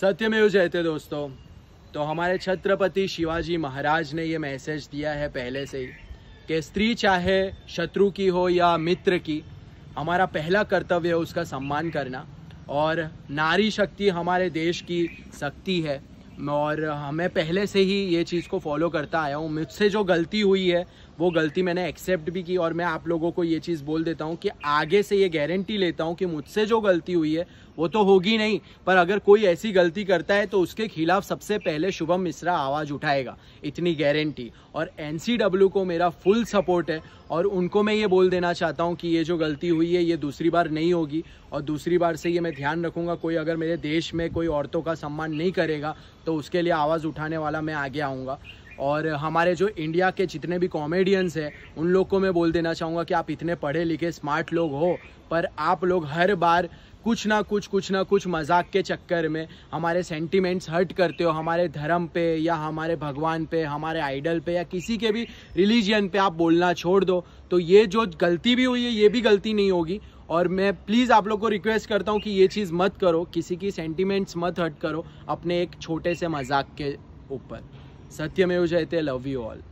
सत्यमेव जयते दोस्तों तो हमारे छत्रपति शिवाजी महाराज ने ये मैसेज दिया है पहले से ही कि स्त्री चाहे शत्रु की हो या मित्र की हमारा पहला कर्तव्य है उसका सम्मान करना और नारी शक्ति हमारे देश की शक्ति है और हमें पहले से ही ये चीज़ को फॉलो करता आया हूँ मुझसे जो गलती हुई है वो गलती मैंने एक्सेप्ट भी की और मैं आप लोगों को ये चीज़ बोल देता हूँ कि आगे से ये गारंटी लेता हूँ कि मुझसे जो गलती हुई है वो तो होगी नहीं पर अगर कोई ऐसी गलती करता है तो उसके खिलाफ सबसे पहले शुभम मिश्रा आवाज़ उठाएगा इतनी गारंटी और एन को मेरा फुल सपोर्ट है और उनको मैं ये बोल देना चाहता हूँ कि ये जो गलती हुई है ये दूसरी बार नहीं होगी और दूसरी बार से ये मैं ध्यान रखूँगा कोई अगर मेरे देश में कोई औरतों का सम्मान नहीं करेगा तो उसके लिए आवाज़ उठाने वाला मैं आगे आऊँगा और हमारे जो इंडिया के जितने भी कॉमेडियंस हैं उन लोग को मैं बोल देना चाहूँगा कि आप इतने पढ़े लिखे स्मार्ट लोग हो पर आप लोग हर बार कुछ ना कुछ कुछ ना कुछ मजाक के चक्कर में हमारे सेंटिमेंट्स हर्ट करते हो हमारे धर्म पे या हमारे भगवान पे हमारे आइडल पे या किसी के भी रिलीजियन पे आप बोलना छोड़ दो तो ये जो गलती भी हुई है ये भी गलती नहीं होगी और मैं प्लीज़ आप लोग को रिक्वेस्ट करता हूँ कि ये चीज़ मत करो किसी की सेंटिमेंट्स मत हर्ट करो अपने एक छोटे से मजाक के ऊपर Satyam Jayate, love you all.